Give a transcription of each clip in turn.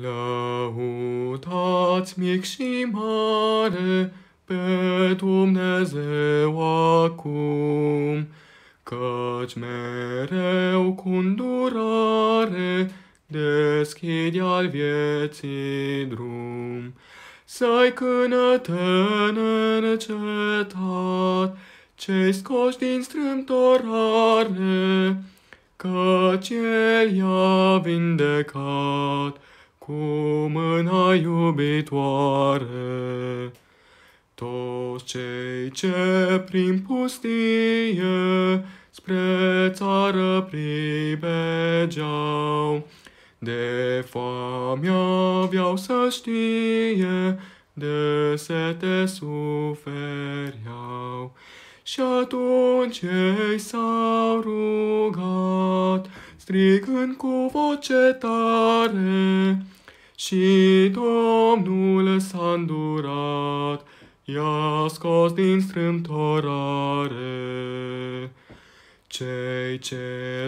Lăutați mic și mare pe Dumnezeu acum, căci mereu cu îndurare deschide al vieții drum. Să-i cânăte cetat, cei scoși din strâmtorare, căci El i-a vindecat cu mâna iubitoare. Toți cei ce prin pustie spre țară pribegeau, de foame aveau să știe, de sete suferiau. Și atunci ei s-au rugat, strigând cu voce tare, și Domnul s-a îndurat, i-a scos din strâmtorare. Cei ce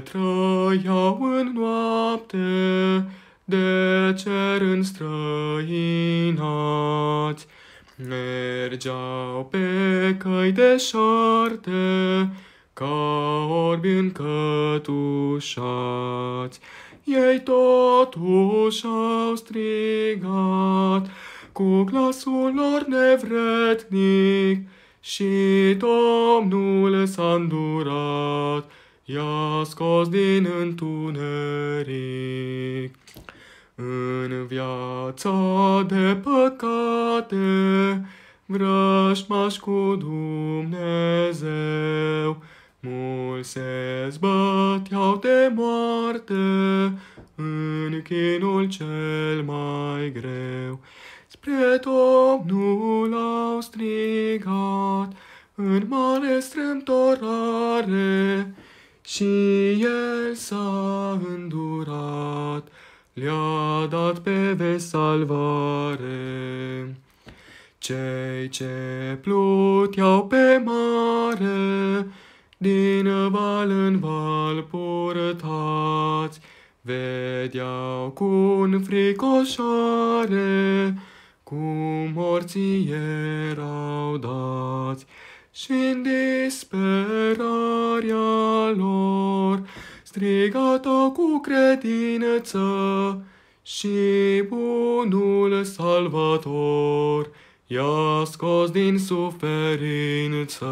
trăiau în noapte, de cer în străinați, mergeau pe căi șarte, ca orbi încătușați înfricoșați. Ei totuși au strigat cu glasul lor nevretnic și Domnul s-a îndurat, i-a scos din întuneric. În viața de păcate, vrăjmași cu Dumnezeu, mult se zbăteau de moarte în chinul cel mai greu. Spre Domnul au strigat în mare strâmtorare și el s-a îndurat, le-a dat pe vesalvare. salvare. Cei ce pluteau pe mare val în val purtați, Vedeau cu fricoșare, cum morții erau dați și în disperarea lor strigată cu credință și bunul salvator i-a scos din suferință.